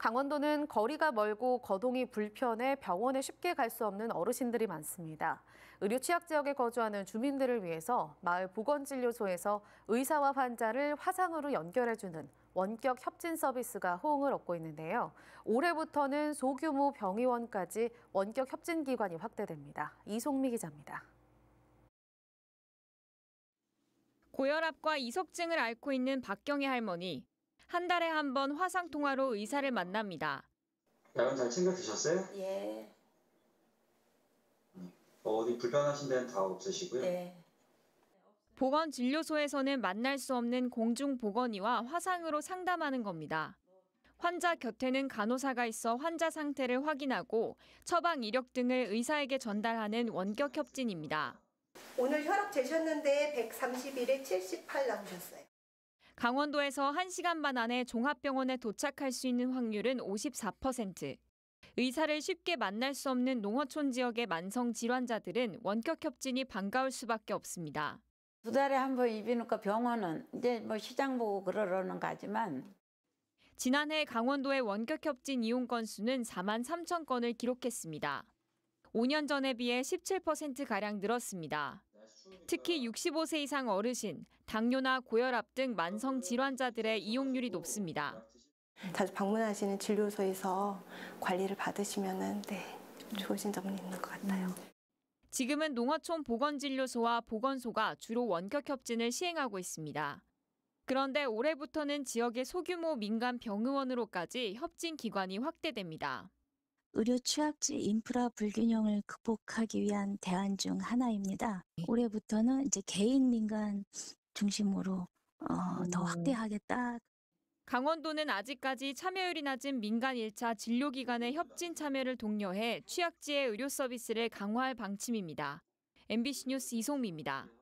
강원도는 거리가 멀고 거동이 불편해 병원에 쉽게 갈 수 없는 어르신들이 많습니다. 의료 취약 지역에 거주하는 주민들을 위해서 마을 보건진료소에서 의사와 환자를 화상으로 연결해주는 원격 협진 서비스가 호응을 얻고 있는데요. 올해부터는 소규모 병의원까지 원격 협진 기관이 확대됩니다. 이송미 기자입니다. 고혈압과 이석증을 앓고 있는 박경희 할머니. 한 달에 한 번 화상 통화로 의사를 만납니다. 약은 잘 챙겨 드셨어요? 예. 어, 어디 불편하신 데는 다 없으시고요. 예. 네. 보건 진료소에서는 만날 수 없는 공중 보건의와 화상으로 상담하는 겁니다. 환자 곁에는 간호사가 있어 환자 상태를 확인하고 처방 이력 등을 의사에게 전달하는 원격 협진입니다. 오늘 혈압 재셨는데 131에 78 나오셨어요. 강원도에서 1시간 반 안에 종합병원에 도착할 수 있는 확률은 54%. 의사를 쉽게 만날 수 없는 농어촌 지역의 만성 질환자들은 원격 협진이 반가울 수밖에 없습니다. 두 달에 한번 이비인후과 병원은 이제 뭐 시장 보고 그러는 거지만 지난해 강원도의 원격 협진 이용 건수는 4만 3천 건을 기록했습니다. 5년 전에 비해 17% 가량 늘었습니다. 특히 65세 이상 어르신, 당뇨나 고혈압 등 만성 질환자들의 이용률이 높습니다. 자주 방문하시는 진료소에서 관리를 받으시면 네, 좋으신 점은 있는 것 같아요. 지금은 농어촌 보건진료소와 보건소가 주로 원격 협진을 시행하고 있습니다. 그런데 올해부터는 지역의 소규모 민간 병의원으로까지 협진 기관이 확대됩니다. 의료 취약지 인프라 불균형을 극복하기 위한 대안 중 하나입니다. 네. 올해부터는 이제 개인 민간 중심으로 어, 더 확대하겠다. 강원도는 아직까지 참여율이 낮은 민간 1차 진료기관의 협진 참여를 독려해 취약지의 의료 서비스를 강화할 방침입니다. MBC 뉴스 이송미입니다.